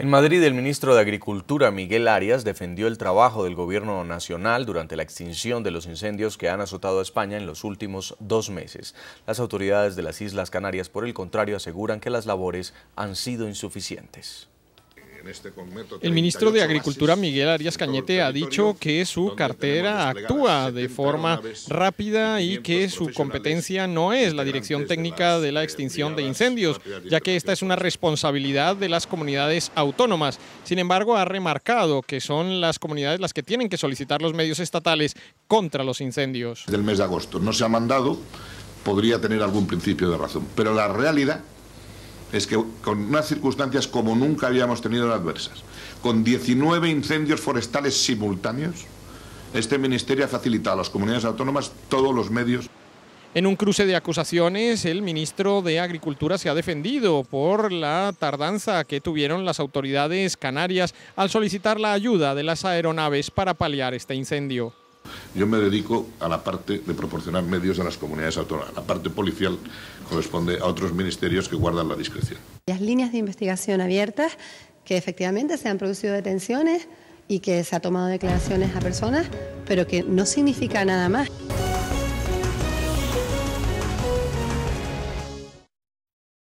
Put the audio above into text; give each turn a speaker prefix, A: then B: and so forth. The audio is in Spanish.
A: En Madrid, el ministro de Agricultura, Miguel Arias, defendió el trabajo del gobierno nacional durante la extinción de los incendios que han azotado a España en los últimos dos meses. Las autoridades de las Islas Canarias, por el contrario, aseguran que las labores han sido insuficientes.
B: Este el ministro de Agricultura,
A: Miguel Arias
C: Cañete,
B: ha dicho que su cartera actúa de forma
C: rápida y que su competencia no es la dirección técnica de la eh, extinción de incendios, ya que esta es una responsabilidad de las comunidades autónomas. Sin embargo, ha remarcado que son las comunidades las que tienen que solicitar los medios estatales contra los incendios.
B: Del mes de agosto no se ha mandado, podría tener algún principio de razón, pero la realidad es que con unas circunstancias como nunca habíamos tenido adversas, con 19 incendios forestales simultáneos, este ministerio ha facilitado a las comunidades autónomas todos los medios.
C: En un cruce de acusaciones, el ministro de Agricultura se ha defendido por la tardanza que tuvieron las autoridades canarias al solicitar la ayuda de las aeronaves para paliar este incendio.
B: Yo me dedico a la parte de proporcionar medios a las comunidades autónomas. La parte policial corresponde a otros ministerios que guardan la discreción.
D: Las líneas de investigación abiertas, que efectivamente se han producido detenciones y que se ha tomado declaraciones a personas, pero que no significa nada más.